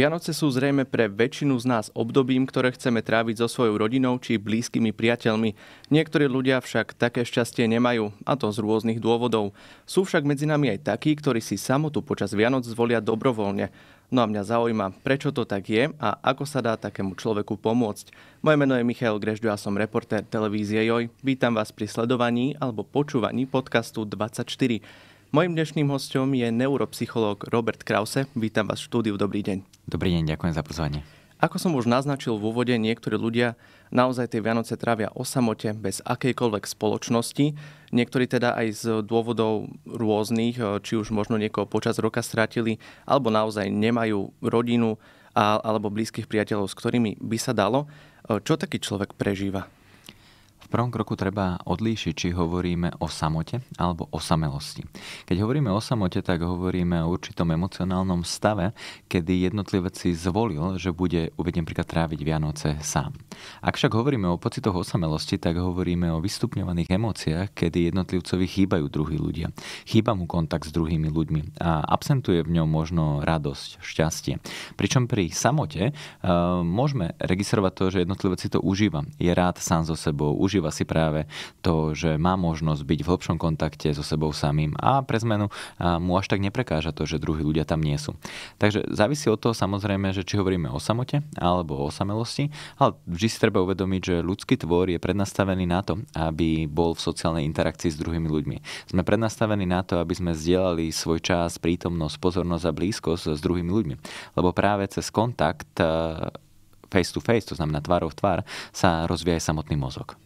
Vianoce sú zrejme pre väčšinu z nás obdobím, ktoré chceme tráviť so svojou rodinou či blízkymi priateľmi. Niektorí ľudia však také šťastie nemajú, a to z rôznych dôvodov. Sú však medzi nami aj takí, ktorí si samotu počas Vianoc zvolia dobrovoľne. No a mňa zaujíma, prečo to tak je a ako sa dá takému človeku pomôcť. Moje meno je Michal Grežďo a som reportér televízie Joj. Vítam vás pri sledovaní alebo počúvaní podcastu 24. Mojím dnešným hostom je neuropsychológ Robert Krause. Vítam vás v štúdiu. Dobrý deň. Dobrý deň, ďakujem za pozvanie. Ako som už naznačil v úvode, niektorí ľudia naozaj tie Vianoce trávia o samote, bez akejkoľvek spoločnosti. Niektorí teda aj z dôvodov rôznych, eh, či už možno niekoho počas roka stratili, alebo naozaj nemajú rodinu alebo blízkych priateľov, s ktorými by sa dalo. Eh, čo taký človek prežíva? V prvom kroku treba odlíšiť, či hovoríme o samote alebo o samelosti. Keď hovoríme o samote, tak hovoríme o určitom emocionálnom stave, kedy jednotlivec si zvolil, že bude, uvediem príklad, tráviť Vianoce sám. Ak však hovoríme o pocitoch osamelosti, tak hovoríme o vystupňovaných emóciách, kedy jednotlivcovi chýbajú druhí ľudia. Chýba mu kontakt s druhými ľuďmi a absentuje v ňom možno radosť, šťastie. Pričom pri samote e, môžeme registrovať to, že jednotlivec si to užíva. Je rád sám so sebou, užíva si práve to, že má možnosť byť v hlbšom kontakte so sebou samým a pre zmenu mu až tak neprekáža to, že druhí ľudia tam nie sú. Takže závisí od toho samozrejme, že či hovoríme o samote alebo o samelosti, ale vždy si treba uvedomiť, že ľudský tvor je prednastavený na to, aby bol v sociálnej interakcii s druhými ľuďmi. Sme prednastavení na to, aby sme zdieľali svoj čas, prítomnosť, pozornosť a blízkosť s druhými ľuďmi. Lebo práve cez kontakt eh, face to face, to znamená tvárov v tvár, sa rozvíja aj samotný mozog.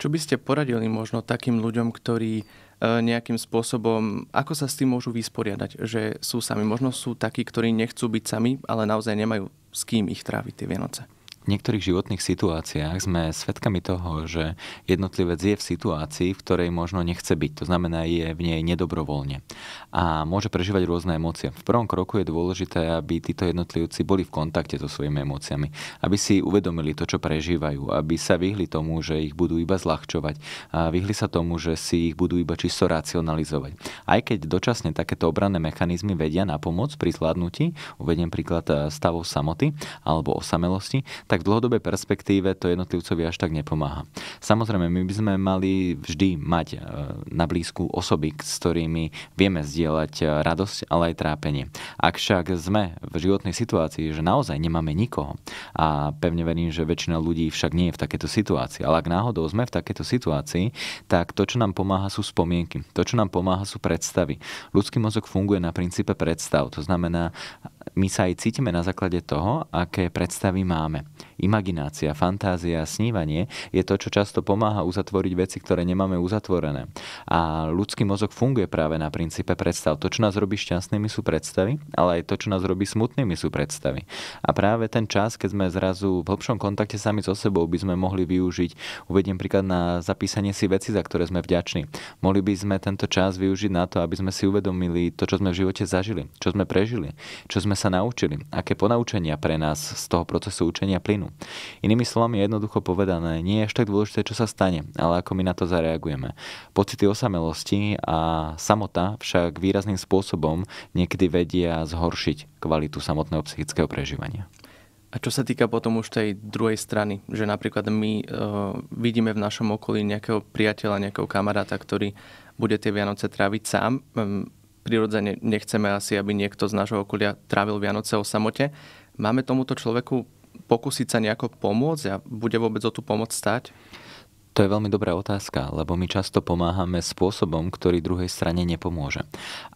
Čo by ste poradili možno takým ľuďom, ktorí e, nejakým spôsobom, ako sa s tým môžu vysporiadať, že sú sami. Možno sú takí, ktorí nechcú byť sami, ale naozaj nemajú s kým ich tráviť tie Vianoce niektorých životných situáciách sme svedkami toho, že jednotlivec je v situácii, v ktorej možno nechce byť. To znamená, je v nej nedobrovoľne. A môže prežívať rôzne emócie. V prvom kroku je dôležité, aby títo jednotlivci boli v kontakte so svojimi emóciami. Aby si uvedomili to, čo prežívajú. Aby sa vyhli tomu, že ich budú iba zľahčovať. A vyhli sa tomu, že si ich budú iba čisto racionalizovať. Aj keď dočasne takéto obranné mechanizmy vedia na pomoc pri zvládnutí, uvediem príklad eh, stavov samoty alebo osamelosti, tak tak v dlhodobej perspektíve to jednotlivcovi až tak nepomáha. Samozrejme, my by sme mali vždy mať e, na blízku osoby, s ktorými vieme zdieľať e, radosť, ale aj trápenie. Ak však sme v životnej situácii, že naozaj nemáme nikoho a pevne verím, že väčšina ľudí však nie je v takejto situácii, ale ak náhodou sme v takejto situácii, tak to, čo nám pomáha, sú spomienky. To, čo nám pomáha, sú predstavy. Ľudský mozog funguje na princípe predstav. To znamená, my sa aj cítime na základe toho, aké predstavy máme. Imaginácia, fantázia, snívanie je to, čo často pomáha uzatvoriť veci, ktoré nemáme uzatvorené. A ľudský mozog funguje práve na princípe predstav. To, čo nás robí šťastnými, sú predstavy, ale aj to, čo nás robí smutnými, sú predstavy. A práve ten čas, keď sme zrazu v hlbšom kontakte sami so sebou, by sme mohli využiť, uvediem príklad na zapísanie si veci, za ktoré sme vďační. Mohli by sme tento čas využiť na to, aby sme si uvedomili to, čo sme v živote zažili, čo sme prežili, čo sme sme sa naučili, aké ponaučenia pre nás z toho procesu učenia plynu. Inými slovami je jednoducho povedané, nie je až tak dôležité, čo sa stane, ale ako my na to zareagujeme. Pocity osamelosti a samota však výrazným spôsobom niekedy vedia zhoršiť kvalitu samotného psychického prežívania. A čo sa týka potom už tej druhej strany, že napríklad my e, vidíme v našom okolí nejakého priateľa, nejakého kamaráta, ktorý bude tie Vianoce tráviť sám, prirodzene nechceme asi, aby niekto z nášho okolia trávil Vianoce o samote. Máme tomuto človeku pokúsiť sa nejako pomôcť a bude vôbec o tú pomoc stať? To je veľmi dobrá otázka, lebo my často pomáhame spôsobom, ktorý druhej strane nepomôže.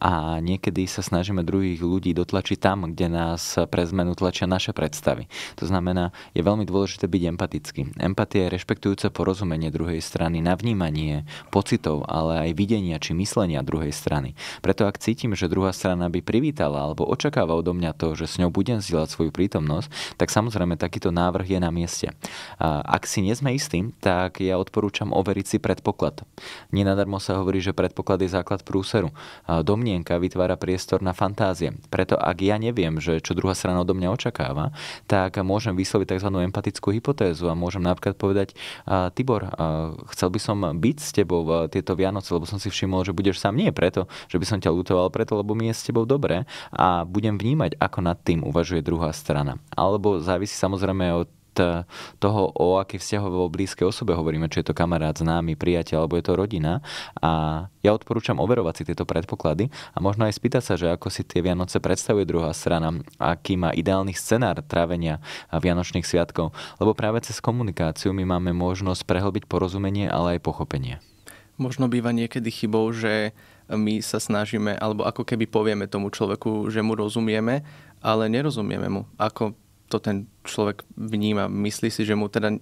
A niekedy sa snažíme druhých ľudí dotlačiť tam, kde nás pre zmenu tlačia naše predstavy. To znamená, je veľmi dôležité byť empatický. Empatia je rešpektujúce porozumenie druhej strany na vnímanie pocitov, ale aj videnia či myslenia druhej strany. Preto ak cítim, že druhá strana by privítala alebo očakáva odo mňa to, že s ňou budem zdieľať svoju prítomnosť, tak samozrejme takýto návrh je na mieste. A ak si nie sme istí, tak ja odporúčam overiť si predpoklad. Nenadarmo sa hovorí, že predpoklad je základ prúseru. Domnienka vytvára priestor na fantázie. Preto ak ja neviem, že čo druhá strana odo mňa očakáva, tak môžem vysloviť tzv. empatickú hypotézu a môžem napríklad povedať, Tibor, chcel by som byť s tebou tieto Vianoce, lebo som si všimol, že budeš sám nie preto, že by som ťa lutoval preto, lebo mi je s tebou dobre a budem vnímať, ako nad tým uvažuje druhá strana. Alebo závisí samozrejme od Eh, toho, o akej vzťahovo blízkej osobe hovoríme, či je to kamarát, známy, priateľ, alebo je to rodina. A ja odporúčam overovať si tieto predpoklady a možno aj spýtať sa, že ako si tie Vianoce predstavuje druhá strana, aký má ideálny scenár trávenia Vianočných sviatkov. Lebo práve cez komunikáciu my máme možnosť prehlbiť porozumenie, ale aj pochopenie. Možno býva niekedy chybou, že my sa snažíme, alebo ako keby povieme tomu človeku, že mu rozumieme, ale nerozumieme mu. Ako to ten človek vníma. Myslí si, že mu teda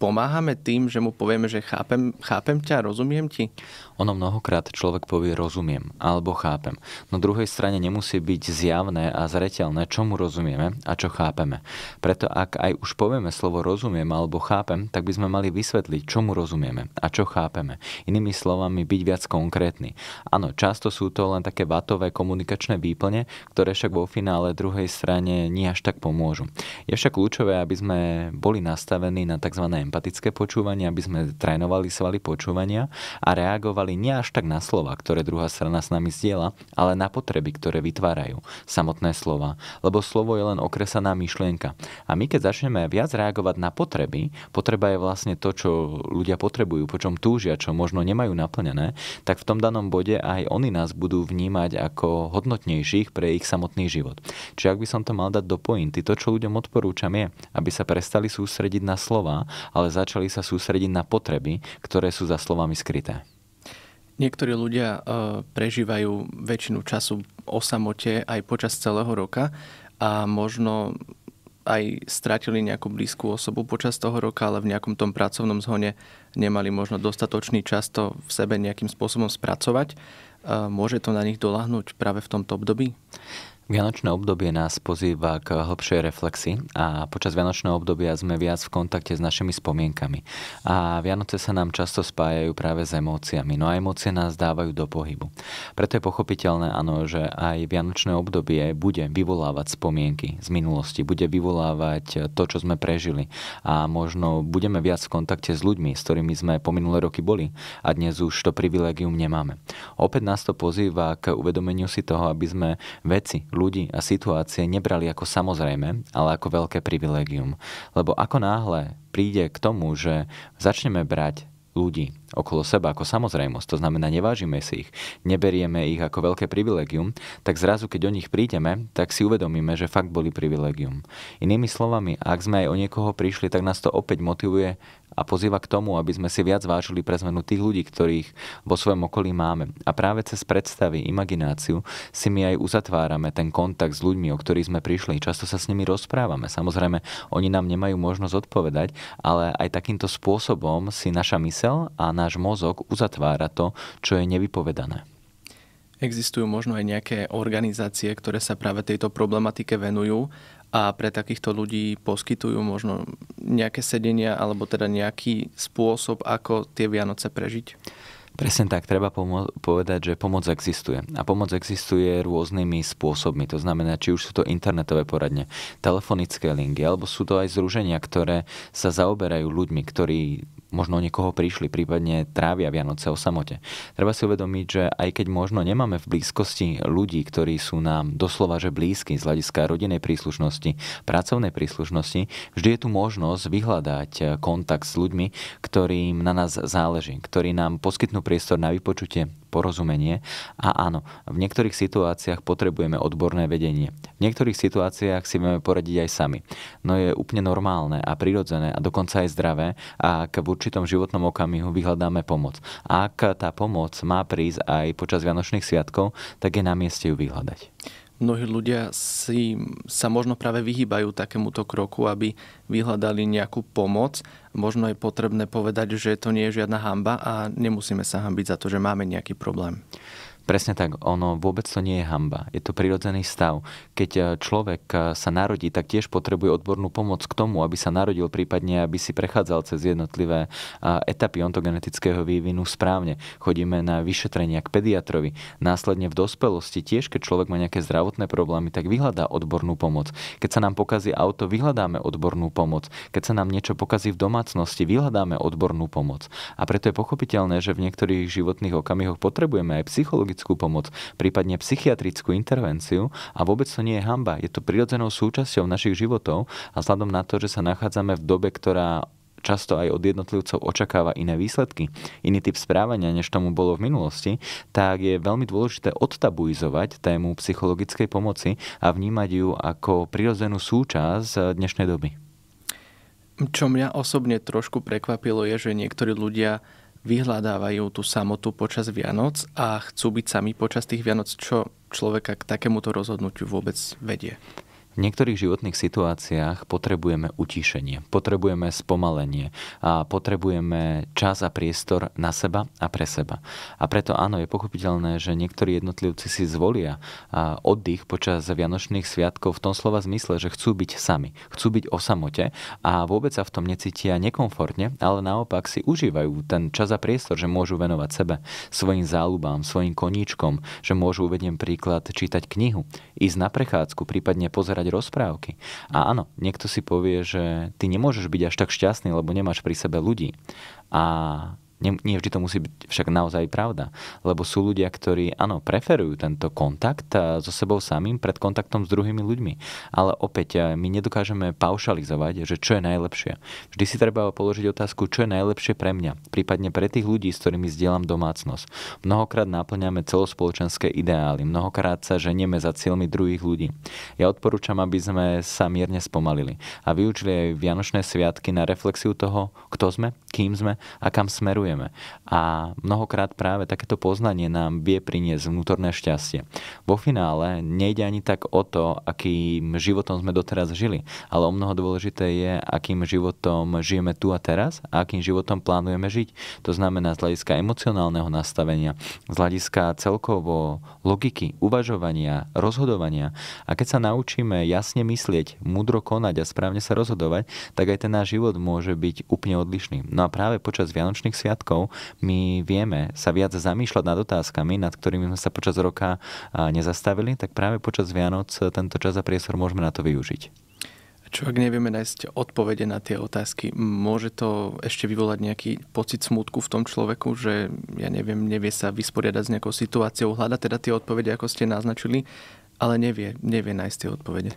pomáhame tým, že mu povieme, že chápem, chápem ťa, rozumiem ti? Ono mnohokrát človek povie rozumiem alebo chápem. Na druhej strane nemusí byť zjavné a zreteľné, čo mu rozumieme a čo chápeme. Preto ak aj už povieme slovo rozumiem alebo chápem, tak by sme mali vysvetliť, čo mu rozumieme a čo chápeme. Inými slovami byť viac konkrétny. Áno, často sú to len také vatové komunikačné výplne, ktoré však vo finále druhej strane nie až tak pomôžu. Je však kľúčové, aby sme boli nastavení na tzv empatické počúvanie, aby sme trénovali svaly počúvania a reagovali nie až tak na slova, ktoré druhá strana s nami zdieľa, ale na potreby, ktoré vytvárajú samotné slova. Lebo slovo je len okresaná myšlienka. A my keď začneme viac reagovať na potreby, potreba je vlastne to, čo ľudia potrebujú, po čom túžia, čo možno nemajú naplnené, tak v tom danom bode aj oni nás budú vnímať ako hodnotnejších pre ich samotný život. Čiže ak by som to mal dať do pointy, to, čo ľuďom odporúčam je, aby sa prestali sústrediť na slova, a ale začali sa sústrediť na potreby, ktoré sú za slovami skryté. Niektorí ľudia e, prežívajú väčšinu času o samote aj počas celého roka a možno aj stratili nejakú blízku osobu počas toho roka, ale v nejakom tom pracovnom zhone nemali možno dostatočný čas to v sebe nejakým spôsobom spracovať. E, môže to na nich doľahnúť práve v tomto období? Vianočné obdobie nás pozýva k hlbšej reflexi a počas Vianočného obdobia sme viac v kontakte s našimi spomienkami. A Vianoce sa nám často spájajú práve s emóciami, no a emócie nás dávajú do pohybu. Preto je pochopiteľné, áno, že aj Vianočné obdobie bude vyvolávať spomienky z minulosti, bude vyvolávať to, čo sme prežili a možno budeme viac v kontakte s ľuďmi, s ktorými sme po minulé roky boli a dnes už to privilegium nemáme. Opäť nás to pozýva k uvedomeniu si toho, aby sme veci, ľudí a situácie nebrali ako samozrejme, ale ako veľké privilégium. Lebo ako náhle príde k tomu, že začneme brať ľudí okolo seba ako samozrejmosť, to znamená nevážime si ich, neberieme ich ako veľké privilegium, tak zrazu keď o nich prídeme, tak si uvedomíme, že fakt boli privilegium. Inými slovami, ak sme aj o niekoho prišli, tak nás to opäť motivuje a pozýva k tomu, aby sme si viac vážili pre zmenu tých ľudí, ktorých vo svojom okolí máme. A práve cez predstavy, imagináciu si my aj uzatvárame ten kontakt s ľuďmi, o ktorých sme prišli. Často sa s nimi rozprávame. Samozrejme, oni nám nemajú možnosť odpovedať, ale aj takýmto spôsobom si naša mysel a náš mozog uzatvára to, čo je nevypovedané. Existujú možno aj nejaké organizácie, ktoré sa práve tejto problematike venujú a pre takýchto ľudí poskytujú možno nejaké sedenia alebo teda nejaký spôsob, ako tie Vianoce prežiť? Presne tak, treba pomo- povedať, že pomoc existuje. A pomoc existuje rôznymi spôsobmi. To znamená, či už sú to internetové poradne, telefonické linky, alebo sú to aj zruženia, ktoré sa zaoberajú ľuďmi, ktorí možno o niekoho prišli, prípadne trávia Vianoce o samote. Treba si uvedomiť, že aj keď možno nemáme v blízkosti ľudí, ktorí sú nám doslova že blízky z hľadiska rodinnej príslušnosti, pracovnej príslušnosti, vždy je tu možnosť vyhľadať eh, kontakt s ľuďmi, ktorým na nás záleží, ktorí nám poskytnú priestor na vypočutie, porozumenie a áno, v niektorých situáciách potrebujeme odborné vedenie. V niektorých situáciách si vieme poradiť aj sami. No je úplne normálne a prirodzené a dokonca aj zdravé, a ak v určitom životnom okamihu vyhľadáme pomoc. Ak tá pomoc má prísť aj počas Vianočných sviatkov, tak je na mieste ju vyhľadať. Mnohí ľudia si, sa možno práve vyhýbajú takémuto kroku, aby vyhľadali nejakú pomoc. Možno je potrebné povedať, že to nie je žiadna hamba a nemusíme sa hambiť za to, že máme nejaký problém. Presne tak, ono vôbec to nie je hamba. Je to prirodzený stav. Keď e, človek e, sa narodí, tak tiež potrebuje odbornú pomoc k tomu, aby sa narodil, prípadne aby si prechádzal cez jednotlivé e, etapy ontogenetického vývinu správne. Chodíme na vyšetrenia k pediatrovi. Následne v dospelosti tiež, keď človek má nejaké zdravotné problémy, tak vyhľadá odbornú pomoc. Keď sa nám pokazí auto, vyhľadáme odbornú pomoc. Keď sa nám niečo pokazí v domácnosti, vyhľadáme odbornú pomoc. A preto je pochopiteľné, že v niektorých životných okamihoch potrebujeme aj psychologi- psychologickú pomoc, prípadne psychiatrickú intervenciu a vôbec to nie je hamba. Je to prirodzenou súčasťou našich životov a vzhľadom na to, že sa nachádzame v dobe, ktorá často aj od jednotlivcov očakáva iné výsledky, iný typ správania, než tomu bolo v minulosti, tak je veľmi dôležité odtabuizovať tému psychologickej pomoci a vnímať ju ako prirodzenú súčasť dnešnej doby. Čo mňa osobne trošku prekvapilo je, že niektorí ľudia vyhľadávajú tú samotu počas Vianoc a chcú byť sami počas tých Vianoc, čo človeka k takémuto rozhodnutiu vôbec vedie? V niektorých životných situáciách potrebujeme utišenie, potrebujeme spomalenie a potrebujeme čas a priestor na seba a pre seba. A preto áno, je pochopiteľné, že niektorí jednotlivci si zvolia oddych počas Vianočných sviatkov v tom slova zmysle, že chcú byť sami, chcú byť o samote a vôbec sa v tom necítia nekomfortne, ale naopak si užívajú ten čas a priestor, že môžu venovať sebe, svojim záľubám, svojim koníčkom, že môžu, uvediem príklad, čítať knihu, ísť na prechádzku, prípadne pozerať rozprávky. A áno, niekto si povie, že ty nemôžeš byť až tak šťastný, lebo nemáš pri sebe ľudí. A nie, nie vždy to musí byť však naozaj pravda. Lebo sú ľudia, ktorí, áno, preferujú tento kontakt eh, so sebou samým pred kontaktom s druhými ľuďmi. Ale opäť, eh, my nedokážeme paušalizovať, že čo je najlepšie. Vždy si treba položiť otázku, čo je najlepšie pre mňa, prípadne pre tých ľudí, s ktorými zdieľam domácnosť. Mnohokrát náplňame celospoločenské ideály, mnohokrát sa ženieme za cieľmi druhých ľudí. Ja odporúčam, aby sme sa mierne spomalili a vyučili aj Vianočné sviatky na reflexiu toho, kto sme, kým sme a kam smerujeme povieme. A mnohokrát práve takéto poznanie nám vie priniesť vnútorné šťastie. Vo finále nejde ani tak o to, akým životom sme doteraz žili, ale o mnoho dôležité je, akým životom žijeme tu a teraz a akým životom plánujeme žiť. To znamená z hľadiska emocionálneho nastavenia, z hľadiska celkovo logiky, uvažovania, rozhodovania. A keď sa naučíme jasne myslieť, múdro konať a správne sa rozhodovať, tak aj ten náš život môže byť úplne odlišný. No a práve počas Vianočných sviatkov poplatkov, my vieme sa viac zamýšľať nad otázkami, nad ktorými sme sa počas roka nezastavili, tak práve počas Vianoc e, tento čas a priestor môžeme na to využiť. Čo ak nevieme nájsť odpovede na tie otázky, môže to ešte vyvolať nejaký pocit smutku v tom človeku, že ja neviem, nevie sa vysporiadať s nejakou situáciou, hľada teda tie odpovede, ako ste naznačili, ale nevie, nevie nájsť tie odpovede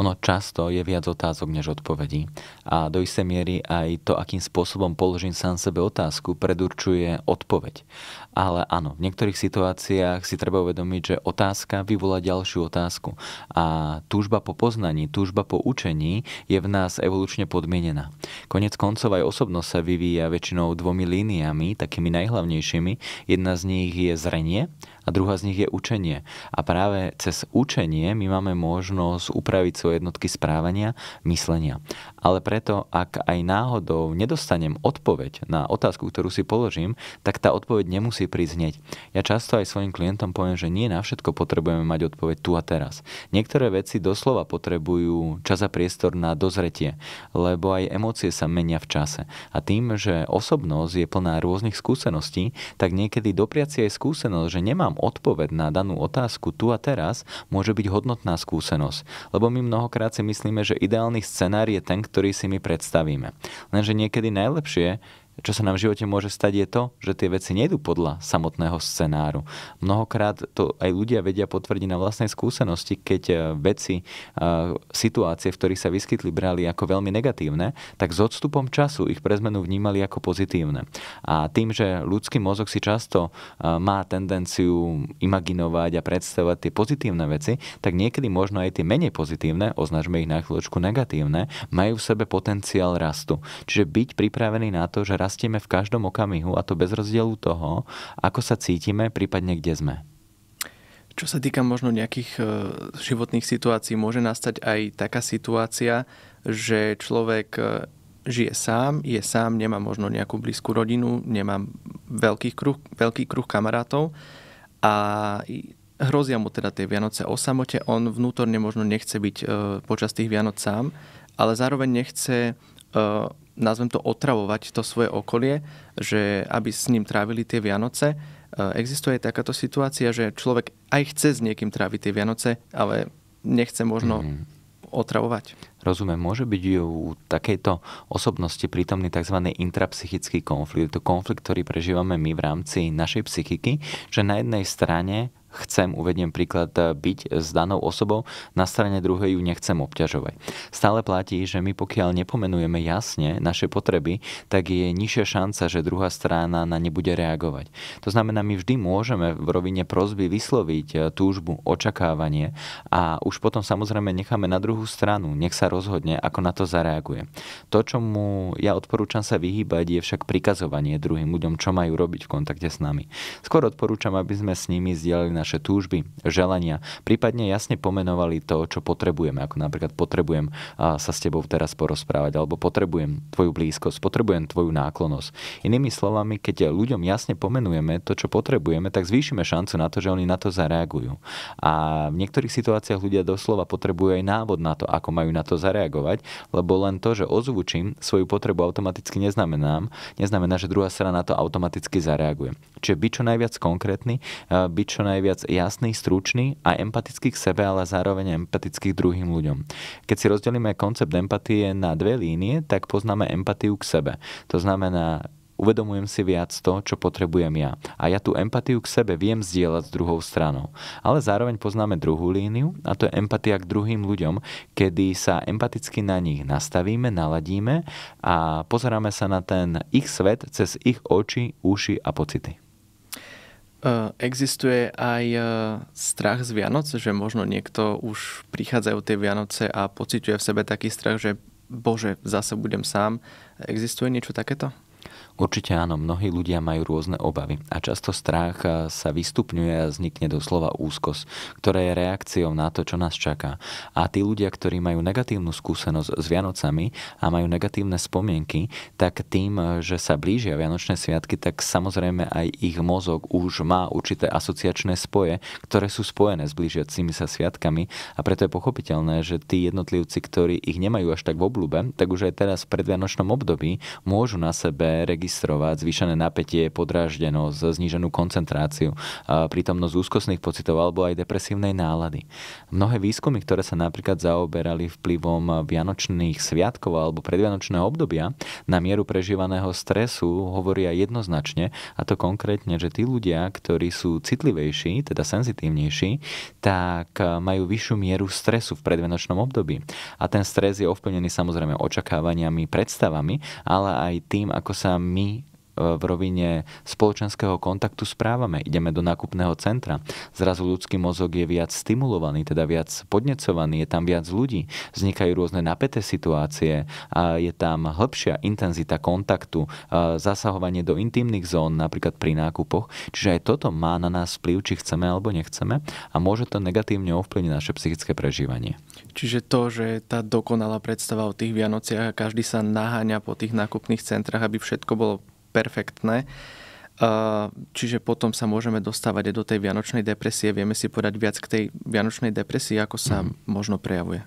ono často je viac otázok než odpovedí. A do istej miery aj to, akým spôsobom položím sám sebe otázku, predurčuje odpoveď. Ale áno, v niektorých situáciách si treba uvedomiť, že otázka vyvolá ďalšiu otázku. A túžba po poznaní, túžba po učení je v nás evolučne podmienená. Konec koncov aj osobnosť sa vyvíja väčšinou dvomi líniami, takými najhlavnejšími. Jedna z nich je zrenie a druhá z nich je učenie. A práve cez učenie my máme možnosť upraviť svoje jednotky správania, myslenia ale preto, ak aj náhodou nedostanem odpoveď na otázku, ktorú si položím, tak tá odpoveď nemusí prísť hneď. Ja často aj svojim klientom poviem, že nie na všetko potrebujeme mať odpoveď tu a teraz. Niektoré veci doslova potrebujú čas a priestor na dozretie, lebo aj emócie sa menia v čase. A tým, že osobnosť je plná rôznych skúseností, tak niekedy dopriaci aj skúsenosť, že nemám odpoveď na danú otázku tu a teraz, môže byť hodnotná skúsenosť. Lebo my mnohokrát si myslíme, že ideálny scenár je ten, ktorý si my predstavíme. Lenže niekedy najlepšie čo sa nám v živote môže stať, je to, že tie veci nejdu podľa samotného scenáru. Mnohokrát to aj ľudia vedia potvrdiť na vlastnej skúsenosti, keď e, veci, e, situácie, v ktorých sa vyskytli, brali ako veľmi negatívne, tak s odstupom času ich pre zmenu vnímali ako pozitívne. A tým, že ľudský mozog si často e, má tendenciu imaginovať a predstavovať tie pozitívne veci, tak niekedy možno aj tie menej pozitívne, označme ich na chvíľočku negatívne, majú v sebe potenciál rastu. Čiže byť pripravený na to, že rastieme v každom okamihu a to bez rozdielu toho, ako sa cítime, prípadne kde sme. Čo sa týka možno nejakých e, životných situácií, môže nastať aj taká situácia, že človek e, žije sám, je sám, nemá možno nejakú blízku rodinu, nemá veľký kruh, veľký kruh kamarátov a hrozia mu teda tie Vianoce o samote. On vnútorne možno nechce byť e, počas tých Vianoc sám, ale zároveň nechce Eh, nazvem to otravovať to svoje okolie, že aby s ním trávili tie Vianoce. Eh, existuje takáto situácia, že človek aj chce s niekým tráviť tie Vianoce, ale nechce možno mm-hmm. otravovať. Rozumiem, môže byť u takejto osobnosti prítomný tzv. intrapsychický konflikt. To konflikt, ktorý prežívame my v rámci našej psychiky, že na jednej strane chcem, uvediem príklad, e, byť e, s danou osobou, na strane druhej ju nechcem obťažovať. Stále platí, že my pokiaľ nepomenujeme jasne naše potreby, tak je nižšia šanca, že druhá strana na ne bude reagovať. To znamená, my vždy môžeme v rovine prozby vysloviť e, túžbu, očakávanie a už potom samozrejme necháme na druhú stranu, nech sa rozhodne, ako na to zareaguje. To, čo mu ja odporúčam sa vyhýbať, je však prikazovanie druhým ľuďom, čo majú robiť v kontakte s nami. Skôr odporúčam, aby sme s nimi zdieľali naše túžby, želania, prípadne jasne pomenovali to, čo potrebujeme, ako napríklad potrebujem sa s tebou teraz porozprávať, alebo potrebujem tvoju blízkosť, potrebujem tvoju náklonosť. Inými slovami, keď ľuďom jasne pomenujeme to, čo potrebujeme, tak zvýšime šancu na to, že oni na to zareagujú. A v niektorých situáciách ľudia doslova potrebujú aj návod na to, ako majú na to zareagovať, lebo len to, že ozvučím svoju potrebu automaticky neznamená, neznamená, že druhá strana na to automaticky zareaguje. Čiže byť čo najviac konkrétny, byť čo najviac viac jasný, stručný a empatický k sebe, ale zároveň empatický k druhým ľuďom. Keď si rozdelíme koncept empatie na dve línie, tak poznáme empatiu k sebe. To znamená, uvedomujem si viac to, čo potrebujem ja. A ja tú empatiu k sebe viem zdieľať s druhou stranou. Ale zároveň poznáme druhú líniu a to je empatia k druhým ľuďom, kedy sa empaticky na nich nastavíme, naladíme a pozeráme sa na ten ich svet cez ich oči, uši a pocity. Eh, existuje aj eh, strach z Vianoc, že možno niekto už prichádzajú tie Vianoce a pociťuje v sebe taký strach, že bože, zase budem sám. Existuje niečo takéto? Určite áno, mnohí ľudia majú rôzne obavy a často strach sa vystupňuje a vznikne doslova úzkosť, ktorá je reakciou na to, čo nás čaká. A tí ľudia, ktorí majú negatívnu skúsenosť s Vianocami a majú negatívne spomienky, tak tým, že sa blížia Vianočné sviatky, tak samozrejme aj ich mozog už má určité asociačné spoje, ktoré sú spojené s blížiacimi sa sviatkami a preto je pochopiteľné, že tí jednotlivci, ktorí ich nemajú až tak v oblúbe, tak už aj teraz v predvianočnom období môžu na sebe registrovať registrovať zvýšené napätie, podráždenosť, zníženú koncentráciu, prítomnosť úzkostných pocitov alebo aj depresívnej nálady. Mnohé výskumy, ktoré sa napríklad zaoberali vplyvom vianočných sviatkov alebo predvianočného obdobia na mieru prežívaného stresu, hovoria jednoznačne, a to konkrétne, že tí ľudia, ktorí sú citlivejší, teda senzitívnejší, tak eh, majú vyššiu mieru stresu v predvianočnom období. A ten stres je ovplyvnený samozrejme očakávaniami, predstavami, ale aj tým, ako sa my me E, v rovine spoločenského kontaktu správame. Ideme do nákupného centra. Zrazu ľudský mozog je viac stimulovaný, teda viac podnecovaný, je tam viac ľudí, vznikajú rôzne napäté situácie, a je tam hĺbšia intenzita kontaktu, e, zasahovanie do intimných zón, napríklad pri nákupoch. Čiže aj toto má na nás vplyv, či chceme alebo nechceme a môže to negatívne ovplyvniť naše psychické prežívanie. Čiže to, že tá dokonalá predstava o tých Vianociach a každý sa naháňa po tých nákupných centrách, aby všetko bolo perfektné. Čiže potom sa môžeme dostávať aj do tej vianočnej depresie. Vieme si podať viac k tej vianočnej depresii, ako sa mm. možno prejavuje.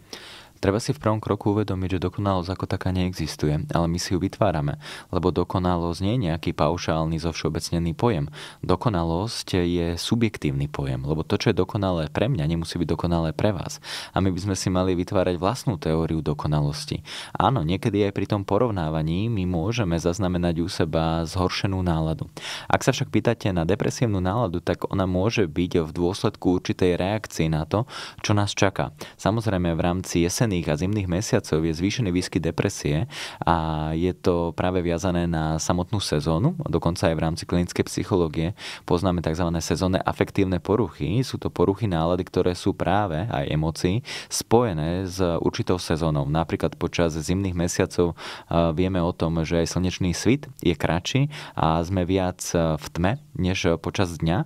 Treba si v prvom kroku uvedomiť, že dokonalosť ako taká neexistuje, ale my si ju vytvárame, lebo dokonalosť nie je nejaký paušálny, zovšeobecnený pojem. Dokonalosť je subjektívny pojem, lebo to, čo je dokonalé pre mňa, nemusí byť dokonalé pre vás. A my by sme si mali vytvárať vlastnú teóriu dokonalosti. Áno, niekedy aj pri tom porovnávaní my môžeme zaznamenať u seba zhoršenú náladu. Ak sa však pýtate na depresívnu náladu, tak ona môže byť v dôsledku určitej reakcie na to, čo nás čaká. Samozrejme v rámci jesen jesenných a zimných mesiacov je zvýšený výskyt depresie a je to práve viazané na samotnú sezónu, dokonca aj v rámci klinickej psychológie poznáme tzv. sezónne afektívne poruchy. Sú to poruchy nálady, ktoré sú práve aj emócií spojené s určitou sezónou. Napríklad počas zimných mesiacov eh, vieme o tom, že aj slnečný svit je kratší a sme viac eh, v tme, než e, počas dňa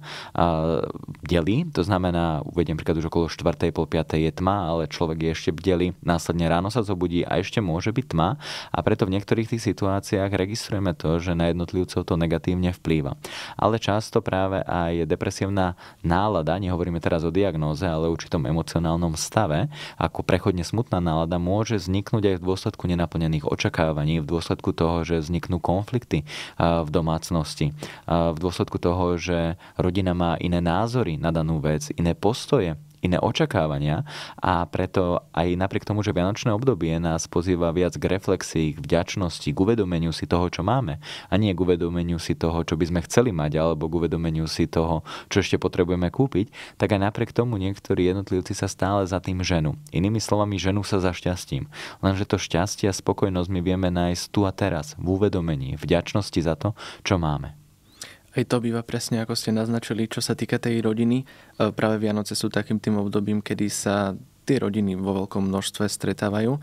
delí. To znamená, uvediem príklad, už okolo 4. po 5. je tma, ale človek je ešte bdelý, následne ráno sa zobudí a ešte môže byť tma a preto v niektorých tých situáciách registrujeme to, že na jednotlivcov to negatívne vplýva. Ale často práve aj depresívna nálada, nehovoríme teraz o diagnóze, ale o určitom emocionálnom stave, ako prechodne smutná nálada môže vzniknúť aj v dôsledku nenaplnených očakávaní, v dôsledku toho, že vzniknú konflikty v domácnosti, v dôsledku dôsledku toho, že rodina má iné názory na danú vec, iné postoje, iné očakávania a preto aj napriek tomu, že Vianočné obdobie nás pozýva viac k reflexii, k vďačnosti, k uvedomeniu si toho, čo máme a nie k uvedomeniu si toho, čo by sme chceli mať alebo k uvedomeniu si toho, čo ešte potrebujeme kúpiť, tak aj napriek tomu niektorí jednotlivci sa stále za tým ženu. Inými slovami, ženu sa za šťastím. Lenže to šťastie a spokojnosť my vieme nájsť tu a teraz, v uvedomení, vďačnosti za to, čo máme. Hej, to býva presne, ako ste naznačili, čo sa týka tej rodiny. E, práve Vianoce sú takým tým obdobím, kedy sa tie rodiny vo veľkom množstve stretávajú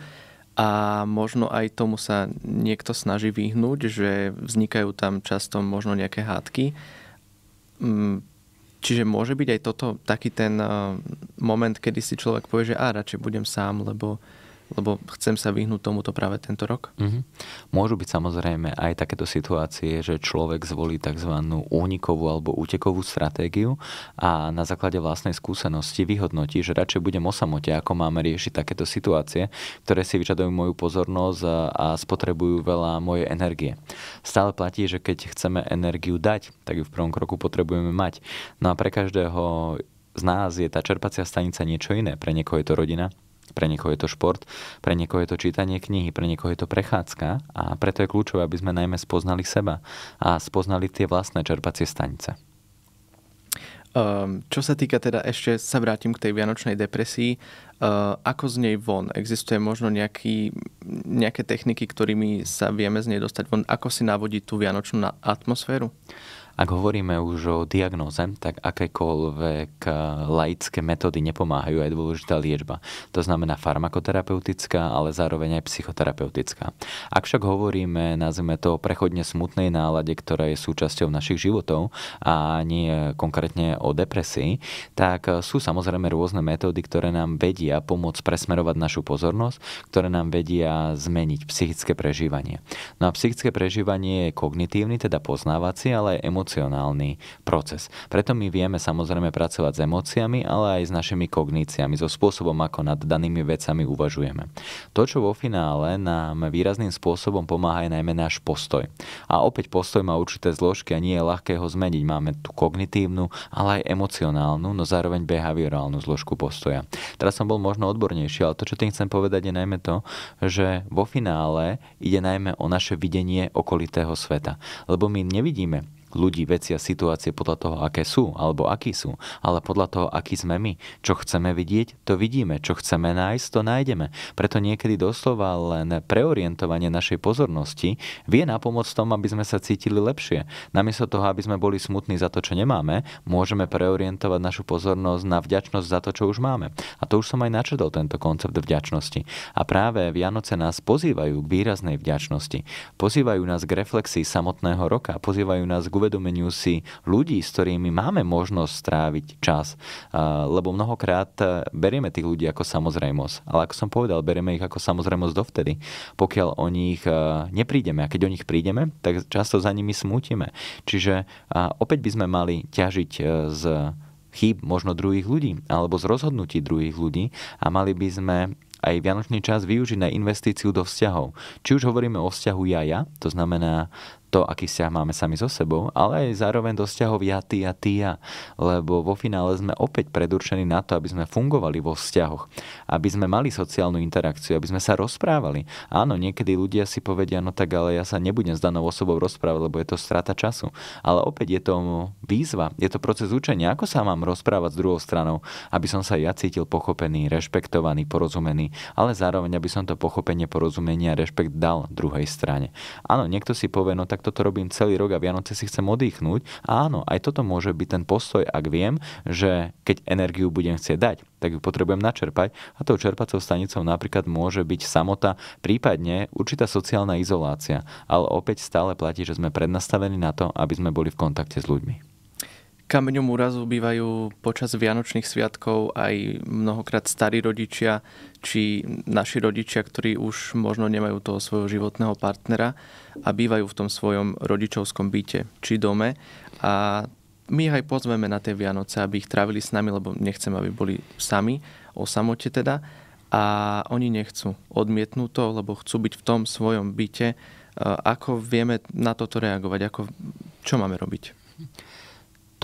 a možno aj tomu sa niekto snaží vyhnúť, že vznikajú tam často možno nejaké hádky. Mm, čiže môže byť aj toto taký ten e, moment, kedy si človek povie, že á, radšej budem sám, lebo lebo chcem sa vyhnúť tomuto práve tento rok. Mm-hmm. Môžu byť samozrejme aj takéto situácie, že človek zvolí tzv. únikovú alebo útekovú stratégiu a na základe vlastnej skúsenosti vyhodnotí, že radšej budem o samote, ako máme riešiť takéto situácie, ktoré si vyžadujú moju pozornosť a spotrebujú veľa mojej energie. Stále platí, že keď chceme energiu dať, tak ju v prvom kroku potrebujeme mať. No a pre každého z nás je tá čerpacia stanica niečo iné. Pre niekoho je to rodina, pre niekoho je to šport, pre niekoho je to čítanie knihy, pre niekoho je to prechádzka a preto je kľúčové, aby sme najmä spoznali seba a spoznali tie vlastné čerpacie stanice. Ehm, čo sa týka teda, ešte sa vrátim k tej vianočnej depresii. Eh, ako z nej von? Existuje možno nejaký, nejaké techniky, ktorými sa vieme z nej dostať von? Ako si navodiť tú vianočnú atmosféru? Ak hovoríme už o diagnóze, tak akékoľvek eh, laické metódy nepomáhajú, aj dôležitá liečba. To znamená farmakoterapeutická, ale zároveň aj psychoterapeutická. Ak však hovoríme, nazvime to, o prechodne smutnej nálade, ktorá je súčasťou našich životov a nie konkrétne o depresii, tak eh, sú samozrejme rôzne metódy, ktoré nám vedia pomôcť presmerovať našu pozornosť, ktoré nám vedia zmeniť psychické prežívanie. No a psychické prežívanie je kognitívny, teda poznávací, ale aj emocionálny proces. Preto my vieme samozrejme pracovať s emóciami, ale aj s našimi kogníciami, so spôsobom, ako nad danými vecami uvažujeme. To, čo vo finále nám výrazným spôsobom pomáha, je najmä náš postoj. A opäť postoj má určité zložky a nie je ľahké ho zmeniť. Máme tu kognitívnu, ale aj emocionálnu, no zároveň behaviorálnu zložku postoja. Teraz som bol možno odbornejší, ale to, čo tým chcem povedať, je najmä to, že vo finále ide najmä o naše videnie okolitého sveta. Lebo my nevidíme ľudí, veci a situácie podľa toho, aké sú alebo akí sú, ale podľa toho, akí sme my. Čo chceme vidieť, to vidíme. Čo chceme nájsť, to nájdeme. Preto niekedy doslova len preorientovanie našej pozornosti vie na pomoc tom, aby sme sa cítili lepšie. Namiesto toho, aby sme boli smutní za to, čo nemáme, môžeme preorientovať našu pozornosť na vďačnosť za to, čo už máme. A to už som aj načetol tento koncept vďačnosti. A práve Vianoce nás pozývajú k výraznej vďačnosti. Pozývajú nás k reflexii samotného roka, pozývajú nás k uvedomeniu si ľudí, s ktorými máme možnosť stráviť čas. Lebo mnohokrát e, berieme tých ľudí ako samozrejmosť. Ale ako som povedal, berieme ich ako samozrejmosť dovtedy. Pokiaľ o nich e, neprídeme a keď o nich prídeme, tak často za nimi smútime. Čiže opäť by sme mali ťažiť e, z chýb možno druhých ľudí alebo z rozhodnutí druhých ľudí a mali by sme aj vianočný čas využiť na investíciu do vzťahov. Či už hovoríme o vzťahu ja-ja, to znamená to, aký vzťah máme sami so sebou, ale aj zároveň do vzťahov ja, ty a ty ja. Lebo vo finále sme opäť predurčení na to, aby sme fungovali vo vzťahoch, aby sme mali sociálnu interakciu, aby sme sa rozprávali. Áno, niekedy ľudia si povedia, no tak ale ja sa nebudem s danou osobou rozprávať, lebo je to strata času. Ale opäť je to výzva, je to proces učenia, ako sa mám rozprávať s druhou stranou, aby som sa ja cítil pochopený, rešpektovaný, porozumený, ale zároveň, aby som to pochopenie, porozumenie a rešpekt dal druhej strane. Áno, niekto si povie, no tak toto robím celý rok a Vianoce si chcem oddychnúť. Áno, aj toto môže byť ten postoj, ak viem, že keď energiu budem chcieť dať, tak ju potrebujem načerpať a tou čerpacou stanicou napríklad môže byť samota, prípadne určitá sociálna izolácia. Ale opäť stále platí, že sme prednastavení na to, aby sme boli v kontakte s ľuďmi kameňom úrazu bývajú počas Vianočných sviatkov aj mnohokrát starí rodičia, či naši rodičia, ktorí už možno nemajú toho svojho životného partnera a bývajú v tom svojom rodičovskom byte či dome. A my ich aj pozveme na tie Vianoce, aby ich trávili s nami, lebo nechcem, aby boli sami, o samote teda. A oni nechcú, odmietnúť to, lebo chcú byť v tom svojom byte. E, ako vieme na toto reagovať? Ako, čo máme robiť?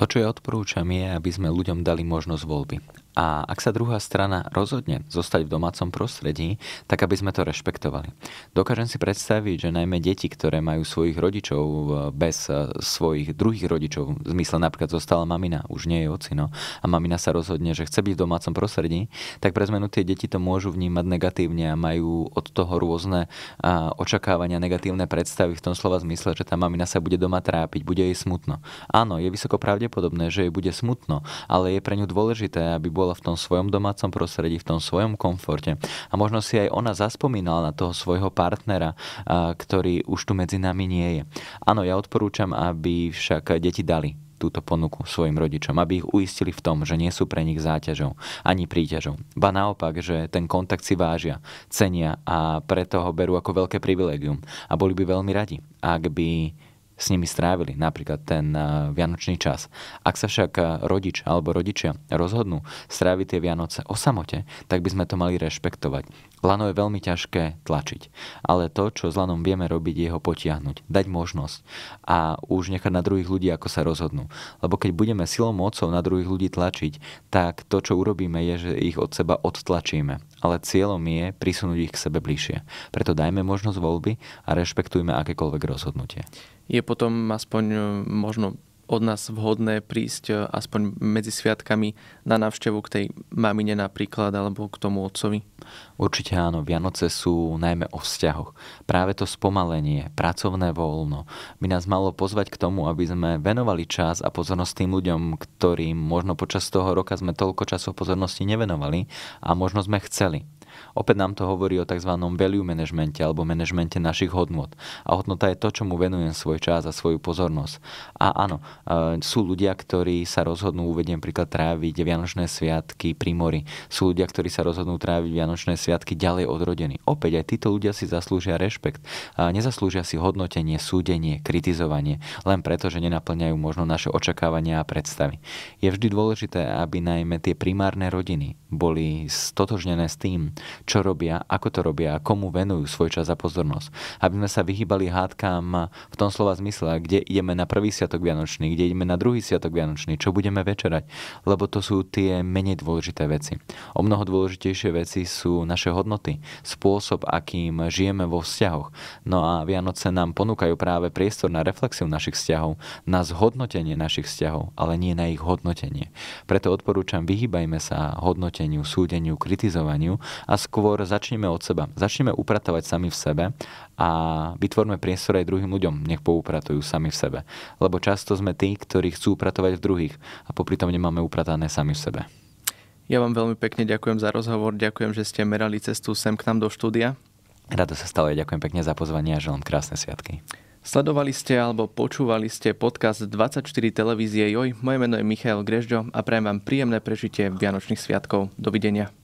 To, čo ja odporúčam, je, aby sme ľuďom dali možnosť voľby. A ak sa druhá strana rozhodne zostať v domácom prostredí, tak aby sme to rešpektovali. Dokážem si predstaviť, že najmä deti, ktoré majú svojich rodičov e, bez e, svojich druhých rodičov, v zmysle napríklad zostala mamina, už nie je ocino, a mamina sa rozhodne, že chce byť v domácom prostredí, tak pre zmenu tie deti to môžu vnímať negatívne a majú od toho rôzne e, očakávania, negatívne predstavy v tom slova zmysle, že tá mamina sa bude doma trápiť, bude jej smutno. Áno, je vysoko pravdepodobné, že jej bude smutno, ale je pre ňu dôležité, aby bola bola v tom svojom domácom prostredí, v tom svojom komforte. A možno si aj ona zaspomínala na toho svojho partnera, ktorý už tu medzi nami nie je. Áno, ja odporúčam, aby však deti dali túto ponuku svojim rodičom, aby ich uistili v tom, že nie sú pre nich záťažou ani príťažou. Ba naopak, že ten kontakt si vážia, cenia a preto ho berú ako veľké privilegium a boli by veľmi radi, ak by s nimi strávili, napríklad ten eh, vianočný čas. Ak sa však eh, rodič alebo rodičia rozhodnú stráviť tie Vianoce o samote, tak by sme to mali rešpektovať. Lano je veľmi ťažké tlačiť, ale to, čo s lanom vieme robiť, je ho potiahnuť, dať možnosť a už nechať na druhých ľudí, ako sa rozhodnú. Lebo keď budeme silou mocou na druhých ľudí tlačiť, tak to, čo urobíme, je, že ich od seba odtlačíme. Ale cieľom je prisunúť ich k sebe bližšie. Preto dajme možnosť voľby a rešpektujme akékoľvek rozhodnutie je potom aspoň e, možno od nás vhodné prísť e, aspoň medzi sviatkami na návštevu k tej mamine napríklad alebo k tomu otcovi? Určite áno, Vianoce sú najmä o vzťahoch. Práve to spomalenie, pracovné voľno by nás malo pozvať k tomu, aby sme venovali čas a pozornosť tým ľuďom, ktorým možno počas toho roka sme toľko času pozornosti nevenovali a možno sme chceli. Opäť nám to hovorí o tzv. value managemente alebo manažmente našich hodnot. A hodnota je to, čomu venujem svoj čas a svoju pozornosť. A áno, e, sú ľudia, ktorí sa rozhodnú, uvediem príklad, tráviť Vianočné sviatky pri mori. Sú ľudia, ktorí sa rozhodnú tráviť Vianočné sviatky ďalej od rodiny. Opäť aj títo ľudia si zaslúžia rešpekt. Nezaslúžia si hodnotenie, súdenie, kritizovanie, len preto, že nenaplňajú možno naše očakávania a predstavy. Je vždy dôležité, aby najmä tie primárne rodiny boli stotožnené s tým, čo robia, ako to robia, komu venujú svoj čas a pozornosť. Aby sme sa vyhýbali hádkam v tom slova zmysle, kde ideme na prvý sviatok Vianočný, kde ideme na druhý sviatok Vianočný, čo budeme večerať, lebo to sú tie menej dôležité veci. O mnoho dôležitejšie veci sú naše hodnoty, spôsob, akým žijeme vo vzťahoch. No a Vianoce nám ponúkajú práve priestor na reflexiu našich vzťahov, na zhodnotenie našich vzťahov, ale nie na ich hodnotenie. Preto odporúčam, vyhýbajme sa hodnoteniu, súdeniu, kritizovaniu a skôr začneme od seba. Začneme upratovať sami v sebe a vytvorme priestor aj druhým ľuďom, nech poupratujú sami v sebe. Lebo často sme tí, ktorí chcú upratovať v druhých a popri tom nemáme upratané sami v sebe. Ja vám veľmi pekne ďakujem za rozhovor, ďakujem, že ste merali cestu sem k nám do štúdia. Rado sa stalo, ja ďakujem pekne za pozvanie a želám krásne sviatky. Sledovali ste alebo počúvali ste podcast 24 televízie Joj. Moje meno je Michal Grežďo a prajem vám príjemné prežitie Vianočných sviatkov. Dovidenia.